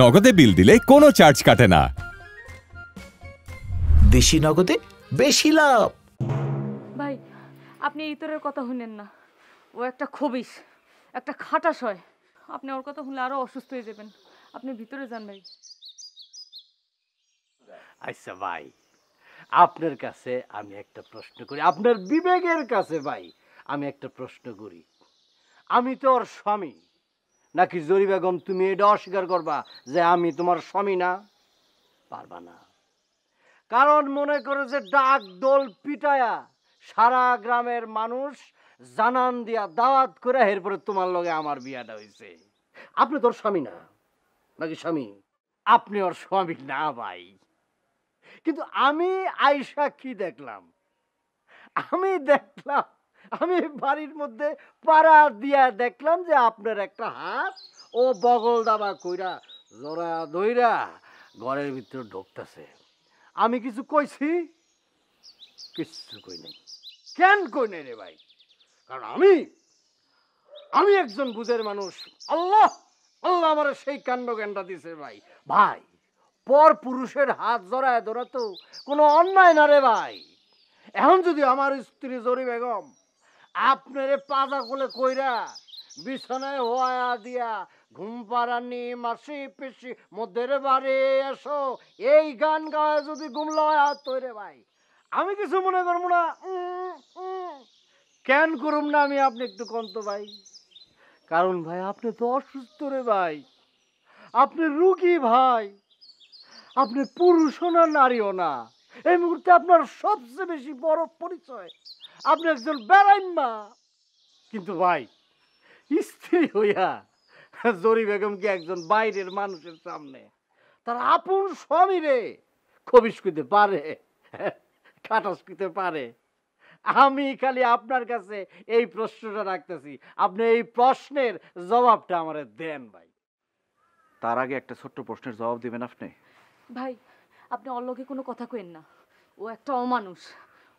নগদে বিল দিলে কোনো চার্জ কাটে না দেশি নগদে বেশি লাভ ভাই আপনি ইতরের কথা শুনেন না ও একটা খবিস একটা খাটাস হয় আপনি ওর কথা শুনলে আরো অসুস্থ হয়ে যাবেন আপনি ভিতরে যান ভাই আচ্ছা ভাই আপনার কাছে আমি একটা প্রশ্ন করি আপনার বিবেকের কাছে ভাই আমি একটা প্রশ্ন করি আমি তো ওর স্বামী নাকি জরি বেগম তুমি এটা অস্বীকার করবা যে আমি তোমার স্বামী না পারবা না কারণ মনে করে যে ডাক দোল পিটায়া সারা গ্রামের মানুষ জানান দিয়া দাওয়াত করে এরপরে তোমার লগে আমার বিয়াটা হয়েছে আপনি তোর স্বামী না নাকি স্বামী আপনি ওর স্বামী না ভাই কিন্তু আমি আইসা কি দেখলাম আমি দেখলাম আমি বাড়ির মধ্যে পাড়া দিয়া দেখলাম যে আপনার একটা হাত ও বগল দাবা কইরা জোড়া দইরা ঘরের ভিতরে ঢুকতেছে আমি কিছু কইছি কিছু কই নাই কেন কই নাই রে ভাই কারণ আমি আমি একজন বুঝের মানুষ আল্লাহ আল্লাহ আমার সেই কাণ্ড জ্ঞানটা দিছে ভাই ভাই পর পুরুষের হাত জড়ায় ধরা তো কোনো অন্যায় না রে ভাই এখন যদি আমার স্ত্রী জরি বেগম আপনারে পাজা কোলে কইরা বিছানায় হওয়া দিয়া ঘুম পাড়ানি মাসি পিসি মধ্যের বাড়ি এসো এই গান গায়ে যদি ঘুমল তৈরে ভাই আমি কিছু মনে করবো না কেন করুম না আমি আপনি একটু কন্ত ভাই কারণ ভাই আপনি তো অসুস্থ রে ভাই আপনি রুগী ভাই আপনি পুরুষও না নারীও না এই মুহূর্তে আপনার সবচেয়ে বেশি বড় পরিচয় আপনি একজন বেড়াইম্মা কিন্তু ভাই স্ত্রী হইয়া জরি বেগমকে একজন বাইরের মানুষের সামনে তার আপন স্বামী রে করতে পারে খাটাস করতে পারে আমি খালি আপনার কাছে এই প্রশ্নটা রাখতেছি আপনি এই প্রশ্নের জবাবটা আমার দেন ভাই তার আগে একটা ছোট্ট প্রশ্নের জবাব দিবেন আপনি ভাই আপনি অল্লোকে কোনো কথা কেন না ও একটা অমানুষ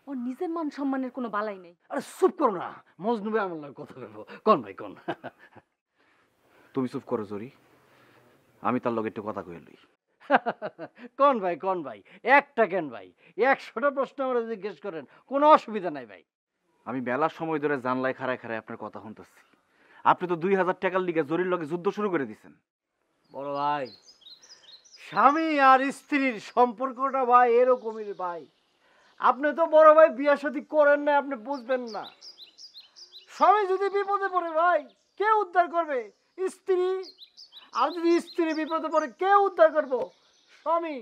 ওর নিজের মান সম্মানের কোনো বালাই নেই আরে চুপ করো না মজনুবে আমার লাগে কথা বলবো কোন ভাই কোন তুমি চুপ করো জরি আমি তার লগে একটু কথা কই লই কোন ভাই কোন ভাই একটা কেন ভাই একশোটা প্রশ্ন আমরা জিজ্ঞেস করেন কোনো অসুবিধা নাই ভাই আমি মেলার সময় ধরে জানলায় খারায় খারায় আপনার কথা শুনতেছি আপনি তো দুই হাজার টাকার লিগে জরির লগে যুদ্ধ শুরু করে দিছেন বড় ভাই স্বামী আর স্ত্রীর সম্পর্কটা ভাই এরকমই ভাই আপনি তো বড় ভাই বিয়া সাথে করেন না আপনি বুঝবেন না স্বামী যদি বিপদে পড়ে ভাই কে উদ্ধার করবে স্ত্রী আর যদি স্ত্রী বিপদে পড়ে কে উদ্ধার করব স্বামী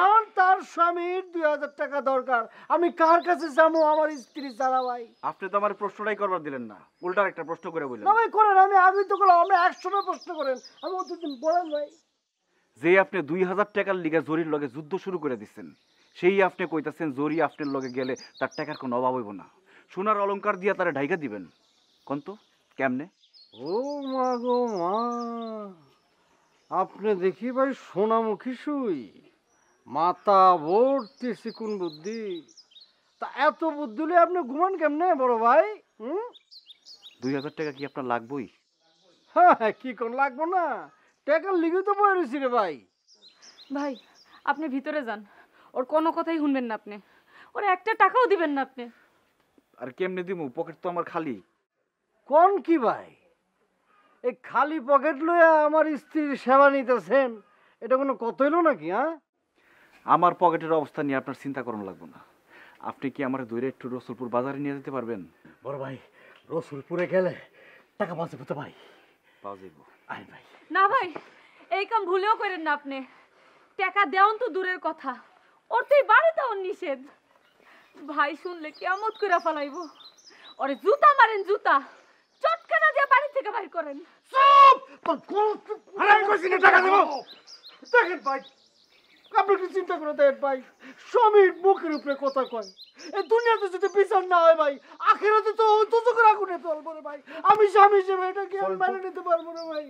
এখন তার স্বামীর দুই হাজার টাকা দরকার আমি কার কাছে যাবো আমার স্ত্রী ছাড়া ভাই আপনি তো আমার প্রশ্নটাই করবার দিলেন না উল্টার একটা প্রশ্ন করে বললেন না ভাই করেন আমি আমি তো করলাম আমি একশোটা প্রশ্ন করেন আমি অতদিন বলেন ভাই যে আপনি দুই হাজার টাকার লিগে জরির লগে যুদ্ধ শুরু করে দিচ্ছেন সেই আপনি কইতাছেন জরি আপনার লগে গেলে তার টাকার কোনো অভাব হইব না সোনার অলঙ্কার দিয়া তারা ঢাইকা দিবেন কন্ত কেমনে ও মা গো মা আপনি দেখি ভাই সোনামুখী সুই মাতা ভর্তি সিকুন বুদ্ধি তা এত বুদ্ধুলে আপনি ঘুমান কেমনে বড় ভাই হুম দুই হাজার টাকা কি আপনার লাগবই হ্যাঁ কি কোন লাগবো না টাকার লিগে তো পড়ে রয়েছি রে ভাই ভাই আপনি ভিতরে যান ওর কোনো কথাই শুনবেন না আপনি ওর একটা টাকাও দিবেন না আপনি আর কেমনে দিব পকেট তো আমার খালি কোন কি ভাই এই খালি পকেট লয়ে আমার স্ত্রীর সেবা নিতেছেন এটা কোনো কত হইল নাকি হ্যাঁ আমার পকেটের অবস্থা নিয়ে আপনার চিন্তা করানো লাগবে না আপনি কি আমার দূরে একটু রসুলপুর বাজারে নিয়ে যেতে পারবেন বড় ভাই রসুলপুরে গেলে টাকা বাঁচবো তো ভাই পাওয়া যাইবো আরে ভাই না ভাই এই কাম ভুলেও করেন না আপনি টাকা দেওয়ান তো দূরের কথা ওর বাড়িতে ওর নিষেধ ভাই শুনলে কেমত করে ফেলাইব ওরে জুতা মারেন জুতা চটকানা দিয়ে বাড়ি থেকে বাইর করেন সব আমি ভাই স্বামীর মুখের উপরে কথা কয় এই দুনিয়াতে যদি বিচার না হয় ভাই আখেরাতে তো দুচকের আগুনে ফেলবো রে ভাই আমি স্বামী হিসেবে এটা আমি মেনে নিতে পারবো না ভাই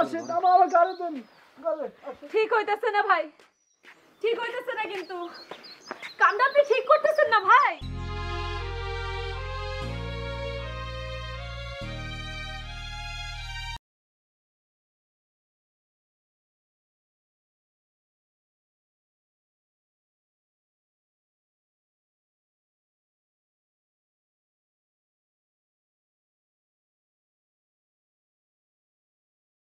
আসেন আমার গাড়ি দেন ঠিক হইতেছে না ভাই ঠিক হইতেছে না কিন্তু কামটা আপনি ঠিক করতেছেন না ভাই